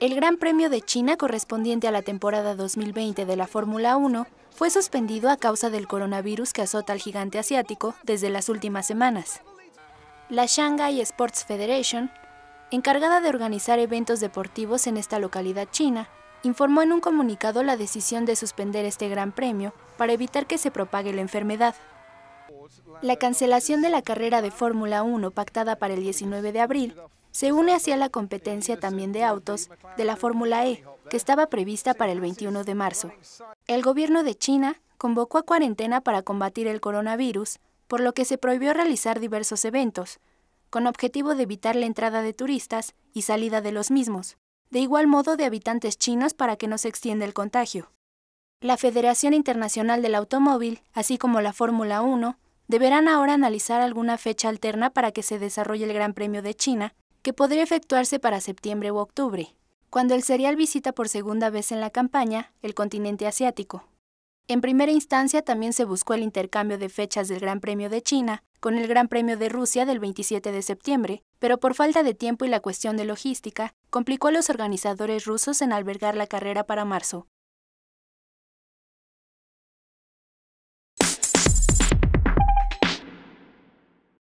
El Gran Premio de China correspondiente a la temporada 2020 de la Fórmula 1 fue suspendido a causa del coronavirus que azota al gigante asiático desde las últimas semanas. La Shanghai Sports Federation, encargada de organizar eventos deportivos en esta localidad china, informó en un comunicado la decisión de suspender este Gran Premio para evitar que se propague la enfermedad. La cancelación de la carrera de Fórmula 1 pactada para el 19 de abril se une así la competencia también de autos de la Fórmula E, que estaba prevista para el 21 de marzo. El gobierno de China convocó a cuarentena para combatir el coronavirus, por lo que se prohibió realizar diversos eventos, con objetivo de evitar la entrada de turistas y salida de los mismos, de igual modo de habitantes chinos para que no se extienda el contagio. La Federación Internacional del Automóvil, así como la Fórmula 1, deberán ahora analizar alguna fecha alterna para que se desarrolle el Gran Premio de China, que podría efectuarse para septiembre u octubre, cuando el serial visita por segunda vez en la campaña el continente asiático. En primera instancia también se buscó el intercambio de fechas del Gran Premio de China con el Gran Premio de Rusia del 27 de septiembre, pero por falta de tiempo y la cuestión de logística, complicó a los organizadores rusos en albergar la carrera para marzo,